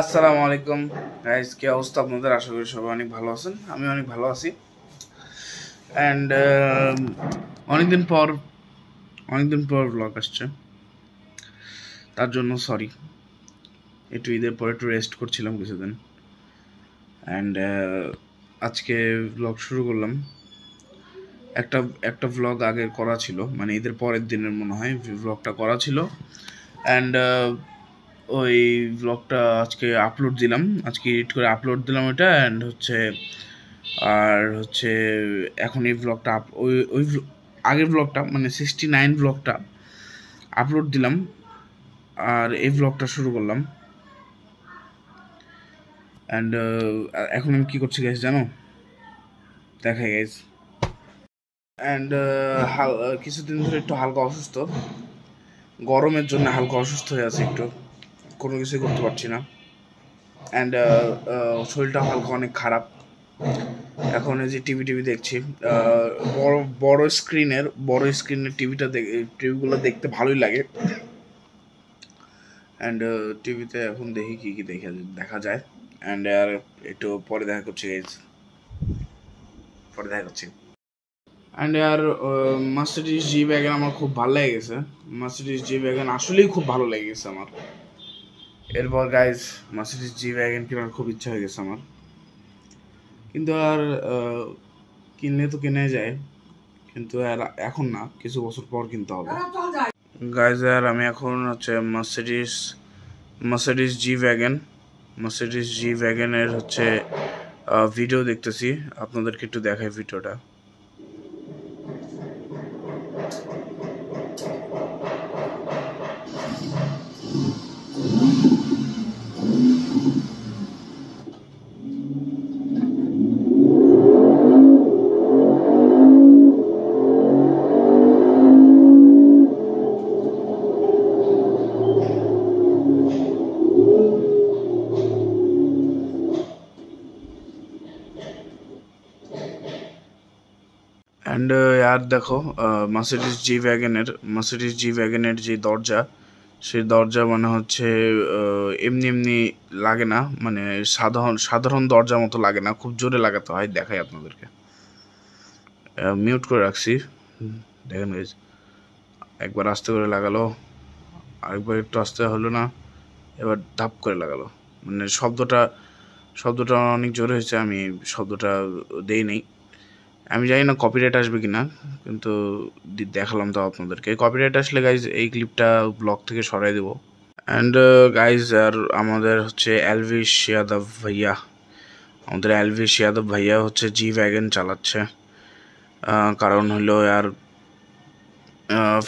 আসসালামু আলাইকুম গাইস কি অবস্থা আপনাদের আশা করি সবাই অনেক ভালো আছেন আমি অনেক ভালো আছি অ্যান্ড um, অনেকদিন পর অনেকদিন পর ব্লগ আসছে তার জন্য সরি একটু ঈদের পর একটু রেস্ট করছিলাম কিছুদিন অ্যান্ড uh, আজকে ব্লগ শুরু করলাম একটা একটা ব্লগ আগের করা ছিল মানে ঈদের পরের দিনের মনে হয় ব্লগটা করা ছিল অ্যান্ড ওই ব্লগটা আজকে আপলোড দিলাম আজকে এডিট করে আপলোড দিলাম ওটা অ্যান্ড হচ্ছে আর হচ্ছে এখন এই ব্লগটা ওই ওই আগের ব্লগটা মানে সিক্সটি নাইন ব্লগটা আপলোড দিলাম আর এই ব্লগটা শুরু করলাম অ্যান্ড এখন আমি কী করছি গ্যাস জানো দেখা গেছে অ্যান্ড কিছুদিন ধরে একটু হালকা অসুস্থ গরমের জন্য হালকা অসুস্থ হয়ে আছে একটু কোনো কিছুই করতে পারছি না অ্যান্ড uh, uh, শরীরটা হালকা অনেক খারাপ এখন এই যে টিভি টিভি দেখছি uh, বড় বড় স্ক্রিনের বড় স্ক্রিনের টিভিটা টিভিগুলো দেখতে ভালোই লাগে অ্যান্ড টিভিতে এখন দেখি কী কী দেখে দেখা যায় অ্যান্ড আর একটু পরে দেখা করছি পরে দেখা করছি অ্যান্ড আর মাস্টার জি ব্যাগান আমার খুব ভালো লেগেছে মাস্টার জি ব্যাগান আসলেই খুব ভালো লেগেছে আমার এরপর গাইজ মার্সিডিস জি ওয়াগন কেনার খুব ইচ্ছা হয়ে গেছে আমার কিন্তু আর কিনলে তো কেনাই যায় কিন্তু আর এখন না কিছু বছর পর কিনতে হবে গাইজ আর আমি এখন হচ্ছে Mercedes Mercedes G wagon Mercedes G ওয়াগনের হচ্ছে ভিডিও দেখতেছি আপনাদেরকে একটু দেখাই ভিডিওটা অ্যান্ড আর দেখো মার্সিডিস জি ভ্যাগেনের মার্সিডিস জি ভ্যাগেনের যে দরজা সেই দরজা মানে হচ্ছে uh, এমনি এমনি লাগে না মানে সাধারণ সাধারণ দরজা মতো লাগে না খুব জোরে লাগাতে হয় দেখাই আপনাদেরকে মিউট uh, করে রাখছি দেখেন একবার আস্তে করে লাগালো আরেকবার একটু আস্তে হলো না এবার ধাপ করে লাগালো মানে শব্দটা শব্দটা অনেক জোরে হয়েছে আমি শব্দটা দেই নেই আমি জানি না কপিরাইট আসবে কি না কিন্তু দেখালাম তো আপনাদেরকে কপিরাইট আসলে গাইজ এই ক্লিপটা ব্লগ থেকে সরাই দেবো অ্যান্ড গাইজ uh, আর আমাদের হচ্ছে অ্যালভিস ইয়াদব ভাইয়া আমাদের অ্যালভিস ইয়াদব ভাইয়া হচ্ছে জি ওয়াগন চালাচ্ছে কারণ হলো আর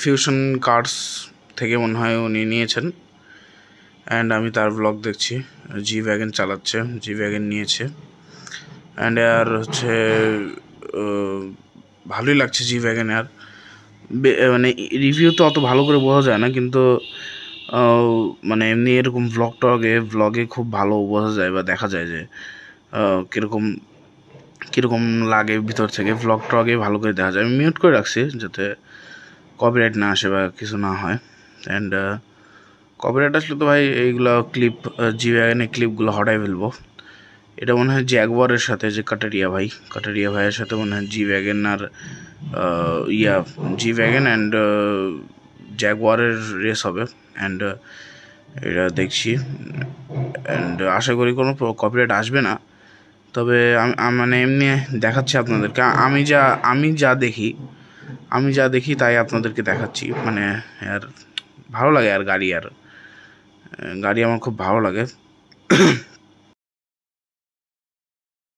ফিউশন কার্ডস থেকে মনে হয় উনি নিয়েছেন অ্যান্ড আমি তার ব্লগ দেখছি জি ওয়াগন চালাচ্ছে জি ওয়াগন নিয়েছে অ্যান্ড আর হচ্ছে ভালোই লাগছে জি ওয়াগন আর মানে রিভিউ তো অত ভালো করে বোঝা যায় না কিন্তু মানে এমনি এরকম ভ্লগ টগে ব্লগে খুব ভালো বোঝা যায় বা দেখা যায় যে কীরকম কীরকম লাগে ভিতর থেকে ব্লগ টগে ভালো করে দেখা যায় আমি মিউট করে রাখছি যাতে কপিরাইট না আসে বা কিছু না হয় অ্যান্ড কপিরাইট আসলে তো ভাই এইগুলো ক্লিপ জি ওয়াগনের ক্লিপগুলো হটাই ফেলবো এটা মনে হয় জ্যাগবারের সাথে যে কাটারিয়া ভাই কাটারিয়া ভাইয়ের সাথে মনে হয় জি ওয়াগেন আর ইয়া জি ওয়াগেন অ্যান্ড জ্যাকওয়ারের রেস হবে অ্যান্ড এটা দেখছি অ্যান্ড আশা করি কোনো কপিরাইট আসবে না তবে আমি মানে এমনি দেখাচ্ছি আপনাদেরকে আমি যা আমি যা দেখি আমি যা দেখি তাই আপনাদেরকে দেখাচ্ছি মানে আর ভালো লাগে আর গাড়ি আর গাড়ি আমার খুব ভালো লাগে